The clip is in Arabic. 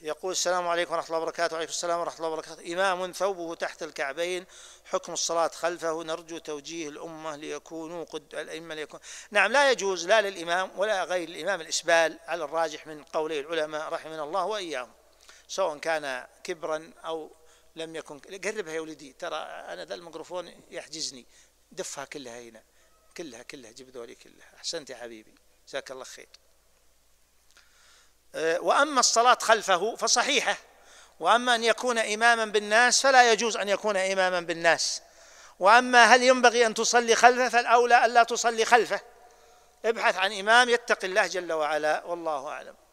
يقول السلام عليكم ورحمة الله وبركاته وعليكم السلام ورحمة الله وبركاته إمام ثوبه تحت الكعبين حكم الصلاة خلفه نرجو توجيه الأمة ليكونوا قد الأئمة ليكون نعم لا يجوز لا للإمام ولا غير الإمام الإسبال على الراجح من قولي العلماء رحمنا الله وإياهم سواء كان كبرا أو لم يكن قربها يا ولدي ترى أنا ذا الميكروفون يحجزني دفها كلها هنا كلها كلها جيب ذولي كلها أحسنت يا حبيبي جزاك الله خير آه، وأما الصلاة خلفه فصحيحة وأما أن يكون إماما بالناس فلا يجوز أن يكون إماما بالناس وأما هل ينبغي أن تصلي خلفه فالأولى ألا تصلي خلفه ابحث عن إمام يتقي الله جل وعلا والله أعلم